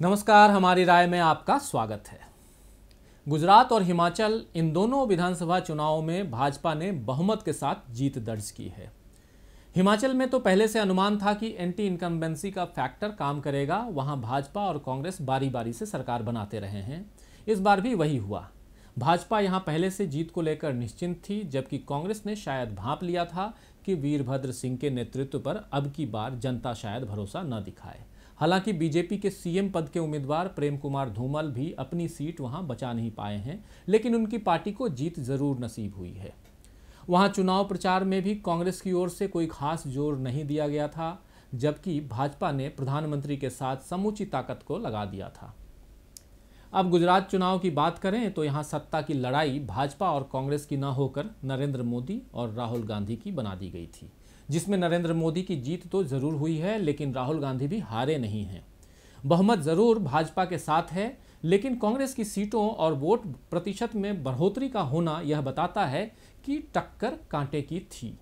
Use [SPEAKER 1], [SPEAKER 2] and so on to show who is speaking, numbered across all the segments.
[SPEAKER 1] नमस्कार हमारी राय में आपका स्वागत है गुजरात और हिमाचल इन दोनों विधानसभा चुनावों में भाजपा ने बहुमत के साथ जीत दर्ज की है हिमाचल में तो पहले से अनुमान था कि एंटी इनकम्बेंसी का फैक्टर काम करेगा वहां भाजपा और कांग्रेस बारी बारी से सरकार बनाते रहे हैं इस बार भी वही हुआ भाजपा यहां पहले से जीत को लेकर निश्चिंत थी जबकि कांग्रेस ने शायद भाप लिया था कि वीरभद्र सिंह के नेतृत्व पर अब की बार जनता शायद भरोसा न दिखाए हालांकि बीजेपी के सीएम पद के उम्मीदवार प्रेम कुमार धूमल भी अपनी सीट वहां बचा नहीं पाए हैं लेकिन उनकी पार्टी को जीत जरूर नसीब हुई है वहां चुनाव प्रचार में भी कांग्रेस की ओर से कोई खास जोर नहीं दिया गया था जबकि भाजपा ने प्रधानमंत्री के साथ समूची ताकत को लगा दिया था अब गुजरात चुनाव की बात करें तो यहाँ सत्ता की लड़ाई भाजपा और कांग्रेस की न होकर नरेंद्र मोदी और राहुल गांधी की बना दी गई थी जिसमें नरेंद्र मोदी की जीत तो जरूर हुई है लेकिन राहुल गांधी भी हारे नहीं हैं बहुमत जरूर भाजपा के साथ है लेकिन कांग्रेस की सीटों और वोट प्रतिशत में बढ़ोतरी का होना यह बताता है कि टक्कर कांटे की थी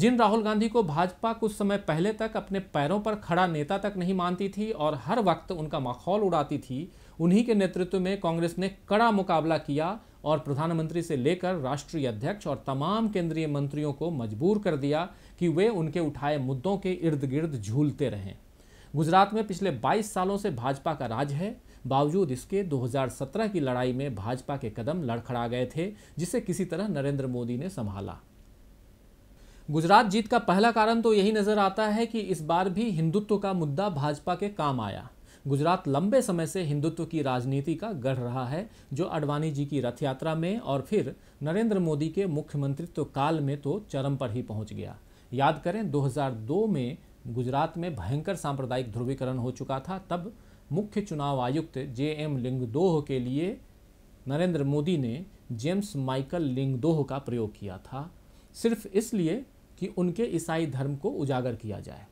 [SPEAKER 1] जिन राहुल गांधी को भाजपा कुछ समय पहले तक अपने पैरों पर खड़ा नेता तक नहीं मानती थी और हर वक्त उनका माहौल उड़ाती थी उन्हीं के नेतृत्व में कांग्रेस ने कड़ा मुकाबला किया और प्रधानमंत्री से लेकर राष्ट्रीय अध्यक्ष और तमाम केंद्रीय मंत्रियों को मजबूर कर दिया कि वे उनके उठाए मुद्दों के इर्द गिर्द झूलते रहें गुजरात में पिछले 22 सालों से भाजपा का राज है बावजूद इसके 2017 की लड़ाई में भाजपा के कदम लड़खड़ा गए थे जिसे किसी तरह नरेंद्र मोदी ने संभाला गुजरात जीत का पहला कारण तो यही नज़र आता है कि इस बार भी हिंदुत्व का मुद्दा भाजपा के काम आया गुजरात लंबे समय से हिंदुत्व की राजनीति का गढ़ रहा है जो अडवाणी जी की रथ यात्रा में और फिर नरेंद्र मोदी के मुख्यमंत्रित्व काल में तो चरम पर ही पहुंच गया याद करें 2002 में गुजरात में भयंकर सांप्रदायिक ध्रुवीकरण हो चुका था तब मुख्य चुनाव आयुक्त जे एम लिंगदोह के लिए नरेंद्र मोदी ने जेम्स माइकल लिंगदोह का प्रयोग किया था सिर्फ इसलिए कि उनके ईसाई धर्म को उजागर किया जाए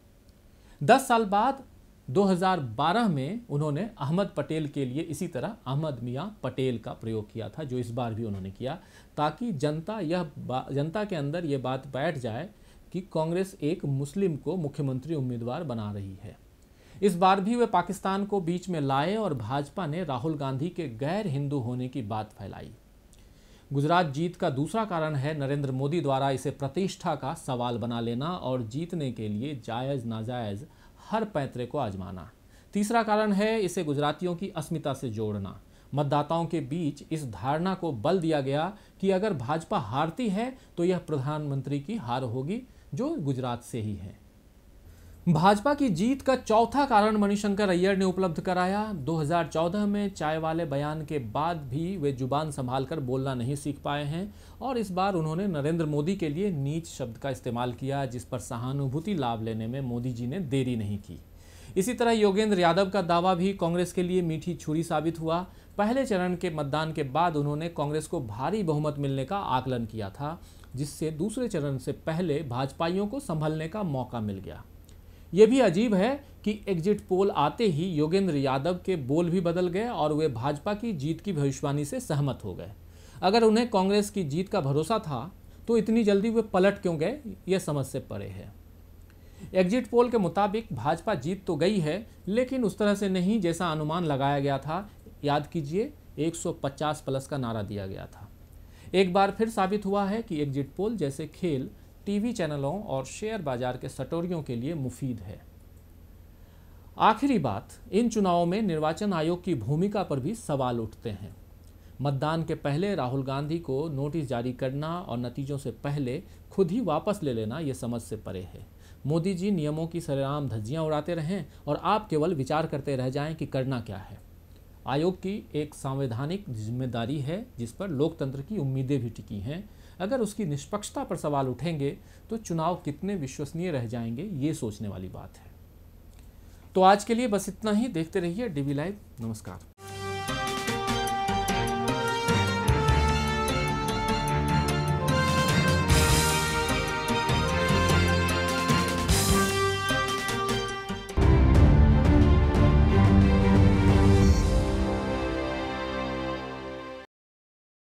[SPEAKER 1] दस साल बाद 2012 में उन्होंने अहमद पटेल के लिए इसी तरह अहमद मियाँ पटेल का प्रयोग किया था जो इस बार भी उन्होंने किया ताकि जनता यह जनता के अंदर ये बात बैठ जाए कि कांग्रेस एक मुस्लिम को मुख्यमंत्री उम्मीदवार बना रही है इस बार भी वे पाकिस्तान को बीच में लाए और भाजपा ने राहुल गांधी के गैर हिंदू होने की बात फैलाई गुजरात जीत का दूसरा कारण है नरेंद्र मोदी द्वारा इसे प्रतिष्ठा का सवाल बना लेना और जीतने के लिए जायज़ नाजायज़ हर पैतरे को आजमाना तीसरा कारण है इसे गुजरातियों की अस्मिता से जोड़ना मतदाताओं के बीच इस धारणा को बल दिया गया कि अगर भाजपा हारती है तो यह प्रधानमंत्री की हार होगी जो गुजरात से ही है भाजपा की जीत का चौथा कारण मणिशंकर अय्यर ने उपलब्ध कराया 2014 में चाय वाले बयान के बाद भी वे जुबान संभाल कर बोलना नहीं सीख पाए हैं और इस बार उन्होंने नरेंद्र मोदी के लिए नीच शब्द का इस्तेमाल किया जिस पर सहानुभूति लाभ लेने में मोदी जी ने देरी नहीं की इसी तरह योगेंद्र यादव का दावा भी कांग्रेस के लिए मीठी छुरी साबित हुआ पहले चरण के मतदान के बाद उन्होंने कांग्रेस को भारी बहुमत मिलने का आकलन किया था जिससे दूसरे चरण से पहले भाजपाइयों को संभलने का मौका मिल गया ये भी अजीब है कि एग्जिट पोल आते ही योगेंद्र यादव के बोल भी बदल गए और वे भाजपा की जीत की भविष्यवाणी से सहमत हो गए अगर उन्हें कांग्रेस की जीत का भरोसा था तो इतनी जल्दी वे पलट क्यों गए ये समझ से परे है एग्जिट पोल के मुताबिक भाजपा जीत तो गई है लेकिन उस तरह से नहीं जैसा अनुमान लगाया गया था याद कीजिए 150 प्लस का नारा दिया गया था एक बार फिर साबित हुआ है कि एग्जिट पोल जैसे खेल टीवी चैनलों और शेयर बाजार के सटोरियों के लिए मुफीद है आखिरी बात इन चुनावों में निर्वाचन आयोग की भूमिका पर भी सवाल उठते हैं मतदान के पहले राहुल गांधी को नोटिस जारी करना और नतीजों से पहले खुद ही वापस ले लेना ये समझ से परे है मोदी जी नियमों की सरेआम धज्जियां उड़ाते रहें और आप केवल विचार करते रह जाएं कि करना क्या है आयोग की एक संवैधानिक जिम्मेदारी है जिस पर लोकतंत्र की उम्मीदें भी टिकी हैं अगर उसकी निष्पक्षता पर सवाल उठेंगे तो चुनाव कितने विश्वसनीय रह जाएंगे ये सोचने वाली बात है तो आज के लिए बस इतना ही देखते रहिए डीवी लाइव नमस्कार